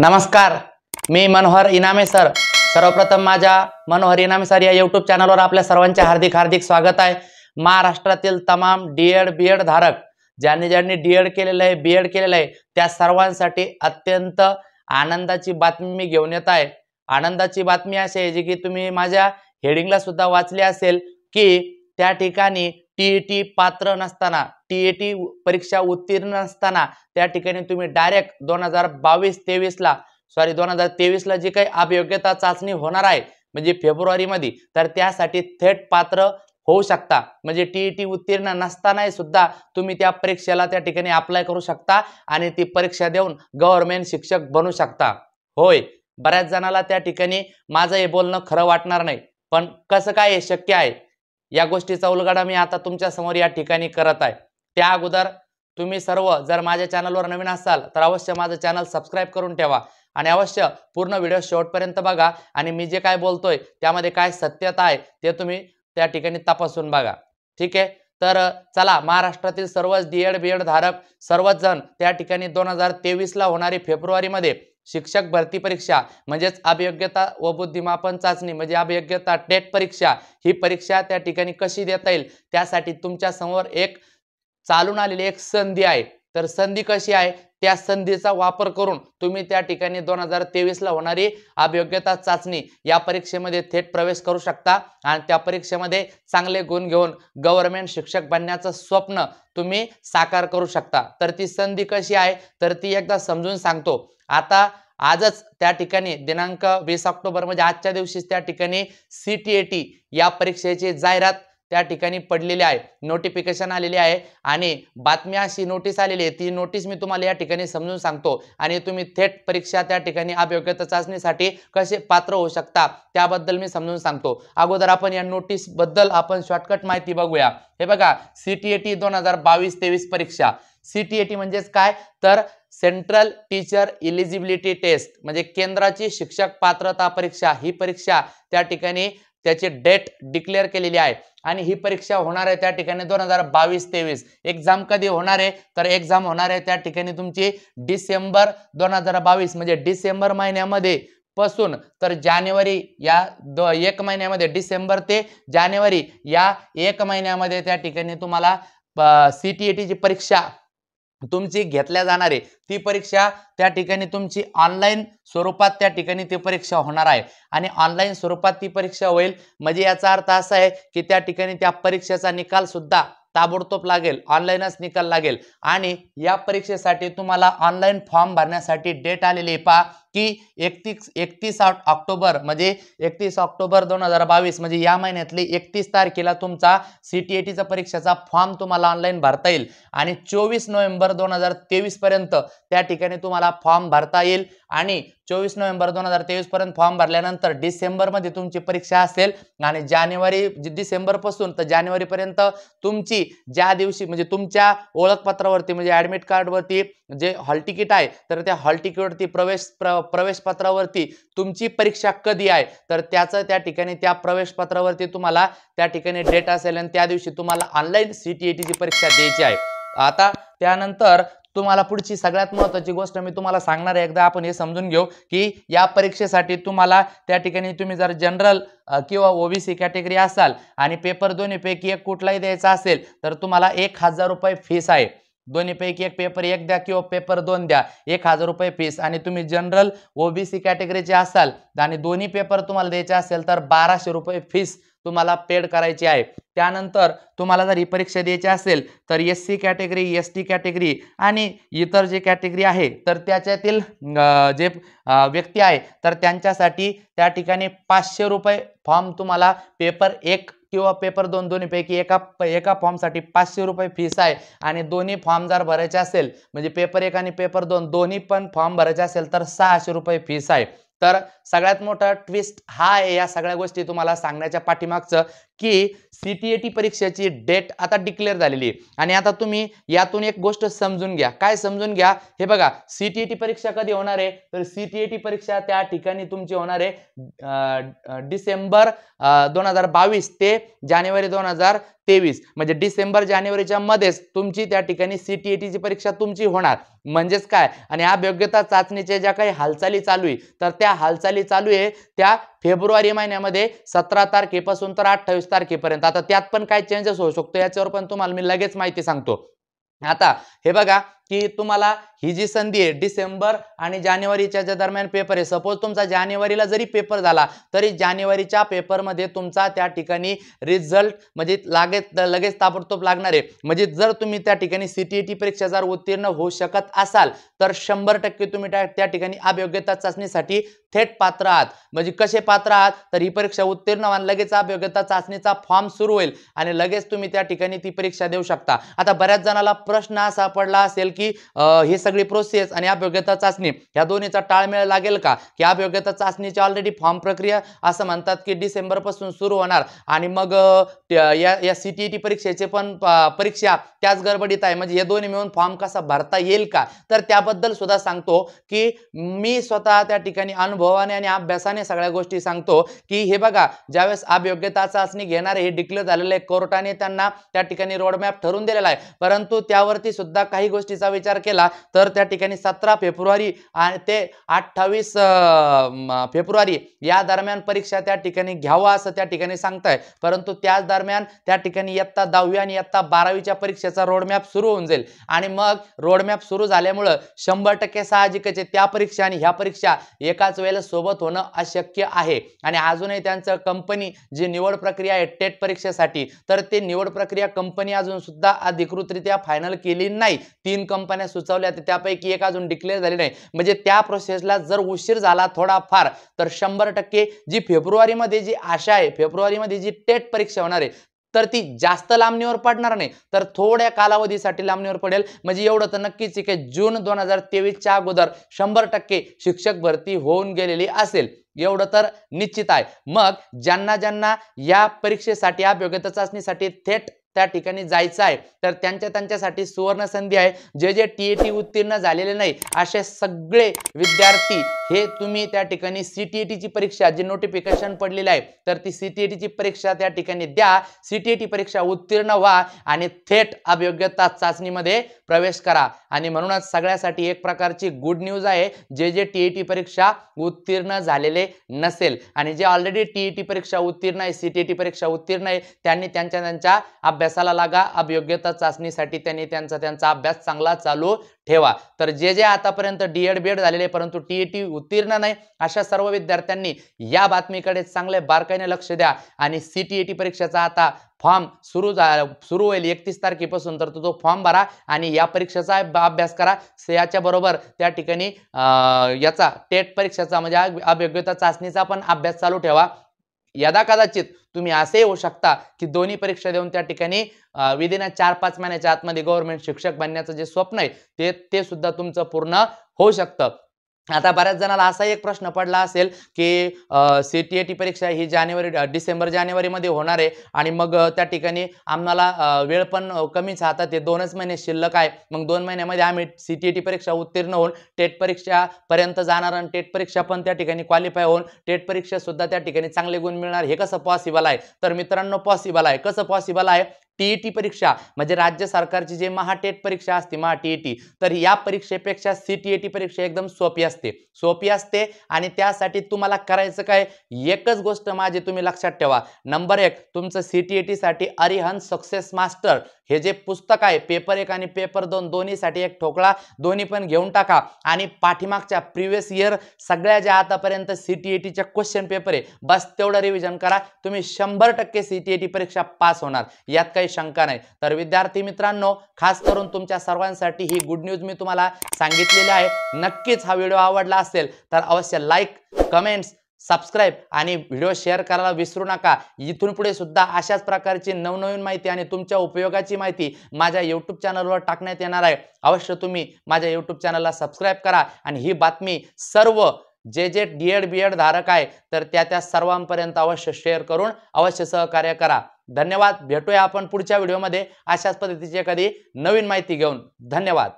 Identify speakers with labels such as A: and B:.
A: नमस्कार मी मनोहर इनामे सर सर्वप्रथम माझ्या मनोहर इनामे सर या युट्यूब चॅनलवर आपल्या सर्वांचे हार्दिक हार्दिक स्वागत आहे महाराष्ट्रातील तमाम डी एड बी एड धारक ज्यांनी ज्यांनी डी एड केलेलं आहे बी एड केलेलं आहे त्या सर्वांसाठी अत्यंत आनंदाची बातमी मी घेऊन येत आहे आनंदाची बातमी अशी आहे जी की तुम्ही माझ्या हेडिंगला सुद्धा वाचली असेल की त्या ठिकाणी टीईटी पात्र नसताना टी परीक्षा उत्तीर्ण नसताना त्या ठिकाणी तुम्ही डायरेक्ट दोन हजार बावीस तेवीसला सॉरी दोन हजार तेवीसला जी काही अभियोग्यता चाचणी होणार आहे म्हणजे फेब्रुवारीमध्ये तर त्यासाठी थेट पात्र होऊ शकता म्हणजे टी उत्तीर्ण नसतानाही सुद्धा तुम्ही त्या परीक्षेला त्या ठिकाणी अप्लाय करू शकता आणि ती परीक्षा देऊन गव्हर्नमेंट शिक्षक बनू शकता होय बऱ्याच जणाला त्या ठिकाणी माझं हे बोलणं खरं वाटणार नाही पण कसं काय हे शक्य आहे या गोष्टीचा उलगडा मी आता तुमच्यासमोर या ठिकाणी करत आहे त्या अगोदर तुम्ही सर्व जर माझ्या चॅनलवर नवीन असाल तर अवश्य माझं चॅनल सबस्क्राईब करून ठेवा आणि अवश्य पूर्ण व्हिडिओ शेवटपर्यंत बघा आणि मी जे काय बोलतोय त्यामध्ये काय सत्यता आहे ते तुम्ही त्या ठिकाणी तपासून बघा ठीक आहे तर चला महाराष्ट्रातील सर्वच बी बीएड धारक सर्वच जण त्या ठिकाणी दोन हजार तेवीसला होणारी फेब्रुवारीमध्ये शिक्षक भरती परीक्षा म्हणजेच अभियोग्यता व बुद्धिमापन चाचणी म्हणजे अभियोग्यता टेट परीक्षा ही परीक्षा त्या ठिकाणी कशी देता येईल त्यासाठी तुमच्या समोर एक चालून आलेली एक संधी आहे तर संधी कशी आहे त्या संधीचा वापर करून तुम्ही त्या ठिकाणी दोन हजार तेवीसला होणारी अभियोग्यता चाचणी या परीक्षेमध्ये थेट प्रवेश करू शकता आणि त्या परीक्षेमध्ये चांगले गुण घेऊन गव्हर्नमेंट शिक्षक बनण्याचं स्वप्न तुम्ही साकार करू शकता तर ती संधी कशी आहे तर ती एकदा समजून सांगतो आता आजच त्या ठिकाणी दिनांक वीस ऑक्टोबर म्हणजे आजच्या दिवशीच त्या ठिकाणी सी टी या परीक्षेची जाहिरात त्या ठिकाणी पडलेले आहे नोटिफिकेशन आलेली आहे आणि बातम्या अशी नोटीस आलेली आहे ती नोटीस मी तुम्हाला या ठिकाणी समजून सांगतो आणि तुम्ही थेट परीक्षा त्या ठिकाणी अभियोग्यता चाचणीसाठी कसे पात्र होऊ शकता त्याबद्दल मी समजून सांगतो अगोदर आपण या नोटीसबद्दल बद्दल आपण शॉर्टकट माहिती बघूया हे बघा सी टी टी दोन हजार बावीस तेवीस परीक्षा सी टी टी म्हणजेच काय तर सेंट्रल टीचर इलिजिबिलिटी टेस्ट म्हणजे केंद्राची शिक्षक पात्रता परीक्षा ही परीक्षा त्या ठिकाणी त्याची डेट डिक्लेअर केलेली आहे आणि ही परीक्षा होणार आहे त्या ठिकाणी दोन हजार बावीस तेवीस एक्झाम कधी होणार आहे तर एक्झाम होणार आहे त्या ठिकाणी तुमची डिसेंबर दोन हजार बावीस म्हणजे डिसेंबर महिन्यामध्ये पासून तर जानेवारी या द एक महिन्यामध्ये डिसेंबर ते जानेवारी या एक महिन्यामध्ये त्या ठिकाणी तुम्हाला सी टी ई परीक्षा तुमची घेतल्या जाणार ती परीक्षा त्या ठिकाणी तुमची ऑनलाईन स्वरूपात त्या ठिकाणी ती परीक्षा होणार आहे आणि ऑनलाईन स्वरूपात ती परीक्षा होईल म्हणजे याचा अर्थ असा आहे की त्या ठिकाणी त्या परीक्षेचा निकाल सुद्धा ताबडतोब लागेल ऑनलाईनच निकाल लागेल आणि या परीक्षेसाठी तुम्हाला ऑनलाईन फॉर्म भरण्यासाठी डेट आलेली पहा की एकतीस एकतीस ऑक्टोबर म्हणजे एकतीस ऑक्टोबर दोन हजार बावीस म्हणजे या महिन्यातली एकतीस तारखेला तुमचा सी टी टीचा परीक्षेचा फॉर्म तुम्हाला ऑनलाईन भरता येईल आणि चोवीस नोव्हेंबर दोन हजार तेवीसपर्यंत पर्यंत त्या ठिकाणी तुम्हाला फॉर्म भरता येईल आणि चोवीस नोव्हेंबर दोन हजार तेवीसपर्यंत पर्यंत फॉर्म भरल्यानंतर डिसेंबरमध्ये तुमची परीक्षा असेल आणि जानेवारी डिसेंबरपासून तर जानेवारीपर्यंत तुमची ज्या दिवशी म्हणजे तुमच्या ओळखपत्रावरती म्हणजे ॲडमिट कार्डवरती जे हॉल तिकीट आहे तर त्या हॉल तिकीटवरती प्रवेश प्र प्रवेश पत्रावरती तुमची परीक्षा कधी आहे तर त्याचं त्या ठिकाणी त्या प्रवेश पत्रावरती तुम्हाला त्या ठिकाणी डेट असेल आणि त्या दिवशी तुम्हाला ऑनलाईन सी टी परीक्षा द्यायची आहे आता त्यानंतर तुम्हाला पुढची सगळ्यात महत्त्वाची गोष्ट मी तुम्हाला सांगणार आहे एकदा आपण हे समजून घेऊ की या परीक्षेसाठी तुम्हाला त्या ठिकाणी तुम्ही जर जनरल किंवा ओबीसी कॅटेगरी असाल आणि पेपर दोन्हीपैकी एक कुठलाही द्यायचा असेल तर तुम्हाला एक हजार रुपये फीस आहे दोन्हीपैकी एक पेपर एक द्या किंवा पेपर दोन द्या एक हजार रुपये फीस आणि तुम्ही जनरल ओबीसी कॅटेगरीचे असाल आणि दोन्ही पेपर तुम्हाला द्यायचे असेल तर बाराशे रुपये फीस तुम्हाला पेड करायची आहे त्यानंतर तुम्हाला जर ही परीक्षा द्यायची असेल तर S C category S T category आणि इतर जे कॅटेगरी आहे तर त्याच्यातील जे व्यक्ती आहे तर त्यांच्यासाठी त्या ठिकाणी पाचशे रुपये फॉर्म तुम्हाला पेपर एक किंवा पेपर दोन दोन्हीपैकी एका एका फॉर्मसाठी पाचशे रुपये फीस आहे आणि दोन्ही फॉर्म जर भरायचे असेल म्हणजे पेपर एक आणि पेपर दोन दोन्ही पण फॉर्म भरायचे असेल तर सहाशे रुपये फीस आहे तर सगळ्यात मोठा ट्विस्ट हा आहे या सगळ्या गोष्टी तुम्हाला सांगण्याच्या पाठीमागचं की सी टी टी परीक्षेची डेट आता डिक्लेअर झालेली आहे आणि आता तुम्ही यातून एक गोष्ट समजून घ्या काय समजून घ्या हे बघा सी टी टी परीक्षा कधी होणार आहे तर सी टी टी परीक्षा त्या ठिकाणी तुमची होणार आहे डिसेंबर दोन हजार बावीस ते जानेवारी दोन हजार तेवीस म्हणजे डिसेंबर जानेवारीच्या मध्येच तुमची त्या ठिकाणी सी टी परीक्षा तुमची होणार म्हणजेच काय आणि या योग्यता चाचणीच्या ज्या काही हालचाली चालू आहे तर त्या हालचाली चालू आहे त्या फेब्रुवारी महिन्यामध्ये सतरा तारखेपासून तर अठ्ठावीस तारखेपर्यंत आता त्यात पण काय चेंजेस होऊ शकतो याच्यावर पण तुम्हाला मी लगेच माहिती सांगतो आता हे बघा की तुम्हाला ही जी संधी आहे डिसेंबर आणि जानेवारीच्या ज्या दरम्यान पेपर आहे सपोज तुमचा जानेवारीला जरी पेपर झाला तरी जानेवारीच्या पेपरमध्ये तुमचा त्या ठिकाणी रिझल्ट म्हणजे लगेच लगेच ताबडतोब लागणार आहे म्हणजे जर तुम्ही त्या ठिकाणी सी टी टी परीक्षा जर उत्तीर्ण होऊ शकत असाल तर शंभर टक्के तुम्ही त्या ठिकाणी अभियोग्यता चाचणीसाठी थेट पात्र आहात म्हणजे कसे पात्र आहात तर ही परीक्षा उत्तीर्ण व्हा लगेच अभियोग्यता चाचणीचा फॉर्म सुरू होईल आणि लगेच तुम्ही त्या ठिकाणी ती परीक्षा देऊ शकता आता बऱ्याच जणाला प्रश्न असा पडला असेल की हे सगळी प्रोसेस आणि अभ्योग्यता चाचणी ह्या दोन्हीचा ताळमेळ लागेल का की अभ्योग्यता चाचणीची ऑलरेडी फॉर्म प्रक्रिया असं म्हणतात की डिसेंबरपासून सुरू होणार आणि मग या या सी टी ई टी परीक्षेचे पण परीक्षा त्याच गडबडीत आहे म्हणजे हे दोन्ही मिळून फॉर्म कसा भरता येईल का तर त्याबद्दल सुद्धा सांगतो की मी स्वतः त्या ठिकाणी अनुभवाने आणि अभ्यासाने सगळ्या गोष्टी सांगतो की हे बघा ज्यावेळेस अभयोग्यता चाचणी घेणारे हे डिक्लेअर झालेलं आहे कोर्टाने त्यांना त्या ठिकाणी रोडमॅप ठरून दिलेला आहे परंतु त्यावरती सुद्धा काही गोष्टीचा विचार केला तर त्या ठिकाणी सतरा फेब्रुवारी ते अठ्ठावीस फेब्रुवारी या दरम्यान परीक्षा त्या ठिकाणी घ्यावा असं त्या ठिकाणी सांगताय परंतु त्याच दरम्यान त्या ठिकाणी इयत्ता दहावी आणि इयत्ता बारावीच्या परीक्षेचा रोडमॅप सुरू होऊन जाईल आणि मग रोडमॅप सुरू झाल्यामुळं शंभर टक्के साहजिकच त्या परीक्षा आणि ह्या परीक्षा एकाच वेळेला सोबत होणं अशक्य आहे आणि अजूनही त्यांचं कंपनी जी निवड प्रक्रिया आहे टेट परीक्षेसाठी तर ते निवड प्रक्रिया कंपनी अजून सुद्धा अधिकृतरित्या फायनल केली नाही तीन कंपनी कंपन्या सुचवल्या तर त्यापैकी एक अजून डिक्लेअर झाली नाही म्हणजे त्या प्रोसेसला जर उशीर झाला थोडाफार तर शंभर टक्के जी फेब्रुवारीमध्ये जी आशा आहे फेब्रुवारीमध्ये जी टेट परीक्षा होणार आहे तर ती जास्त लांबणीवर पडणार नाही तर थोड्या कालावधीसाठी लांबणीवर पडेल म्हणजे एवढं तर नक्कीच आहे की जून दोन हजार तेवीसच्या अगोदर शंभर टक्के शिक्षक भरती होऊन गेलेली असेल एवढं तर निश्चित आहे मग ज्यांना ज्यांना या परीक्षेसाठी या योग्यता चाचणीसाठी थेट त्या ठिकाणी जायचं आहे तर त्यांच्या त्यांच्यासाठी सुवर्ण संधी आहे जे जे टी उत्तीर्ण झालेले नाही असे सगळे विद्यार्थी हे तुम्ही त्या ठिकाणी सी टी टीची परीक्षा जी नोटिफिकेशन पडलेली आहे तर ती सी टी टीची परीक्षा त्या ठिकाणी द्या सी परीक्षा उत्तीर्ण व्हा आणि थेट अभियोग्यता चाचणीमध्ये प्रवेश करा आणि म्हणूनच सगळ्यासाठी एक प्रकारची गुड न्यूज आहे जे जे टी ई टी परीक्षा उत्तीर्ण झालेले नसेल आणि जे ऑलरेडी टी ई टी परीक्षा उत्तीर्ण आहे सी टी ई टी परीक्षा उत्तीर्ण आहे त्यांनी त्यांच्या त्यांच्या अभ्यास अभ्यासाला लागा अभियोग्यता चाचणीसाठी त्यांनी त्यांचा त्यांचा अभ्यास चांगला चालू ठेवा तर जे जे आतापर्यंत डी एड बी एड झालेले परंतु टी ई टी उत्तीर्ण नाही अशा सर्व विद्यार्थ्यांनी या बातमीकडे चांगले बारकाईने लक्ष द्या आणि सी टी ए टी परीक्षेचा आता फॉर्म सुरू सुरू होईल एकतीस तारखेपासून तर तो तो फॉर्म भरा आणि या परीक्षेचा अभ्यास करा याच्याबरोबर त्या ठिकाणी याचा टेट परीक्षेचा म्हणजे अभियोग्यता चाचणीचा पण अभ्यास चालू ठेवा यदा कदाचित तुम्ही असे होऊ शकता की दोन्ही परीक्षा देऊन त्या ठिकाणी विदिन चार पाच महिन्याच्या आतमध्ये गव्हर्नमेंट शिक्षक बनण्याचं जे स्वप्न आहे ते ते सुद्धा तुमचं पूर्ण होऊ शकतं आता बऱ्याच जणाला असा एक प्रश्न पडला असेल की सी टी ए टी परीक्षा ही जानेवारी डिसेंबर जानेवारीमध्ये होणार आहे आणि मग त्या ठिकाणी आम्हाला वेळ पण कमीच हातात ते दोनच महिने शिल्लक आहे मग दोन महिन्यामध्ये आम्ही सी टी ए टी परीक्षा उत्तीर्ण होऊन टेट परीक्षापर्यंत जाणार आणि टेट परीक्षा पण त्या ठिकाणी क्वालिफाय होऊन टेट परीक्षासुद्धा त्या ठिकाणी चांगले गुण मिळणार हे कसं पॉसिबल आहे तर मित्रांनो पॉसिबल आहे कसं पॉसिबल आहे टीईटी e परीक्षा म्हणजे राज्य सरकारची जे महाटेट परीक्षा असते महाटीईटी तर या परीक्षेपेक्षा सीटीईटी e परीक्षा एकदम सोपी असते सोपी असते आणि त्यासाठी तुम्हाला करायचं काय एकच गोष्ट माझी तुम्ही लक्षात ठेवा नंबर एक तुमचं e साठी अरिहन सक्सेस मास्टर हे जे पुस्तक आहे पेपर एक आणि पेपर दोन दोन्हीसाठी एक ठोकळा दोन्ही पण घेऊन टाका आणि पाठीमागच्या प्रिव्हियस इयर सगळ्या ज्या आतापर्यंत सीटीईटीच्या क्वेश्चन पेपर आहे बस तेवढं रिव्हिजन करा तुम्ही शंभर टक्के सीटीईटी परीक्षा पास होणार यात काही शंका नाही तर विद्यार्थी मित्रांनो खास करून तुमच्या सर्वांसाठी ही गुड न्यूज मी तुम्हाला सांगितलेली आहे नक्कीच हा व्हिडिओ आवडला असेल तर अवश्य लाईक कमेंट्स सबस्क्राईब आणि व्हिडिओ शेअर करायला विसरू नका इथून पुढे सुद्धा अशाच प्रकारची नवनवीन माहिती आणि तुमच्या उपयोगाची माहिती माझ्या यूट्यूब चॅनलवर टाकण्यात येणार आहे अवश्य तुम्ही माझ्या यूट्यूब चॅनलला सबस्क्राईब करा आणि ही बातमी सर्व जे जे डी एड बी एड धारक आहे तर त्या त्या सर्वांपर्यंत अवश्य शेअर करून अवश्य सहकार्य करा धन्यवाद भेटूया आपण पुढच्या व्हिडिओमध्ये अशाच पद्धतीची एखादी नवीन माहिती घेऊन धन्यवाद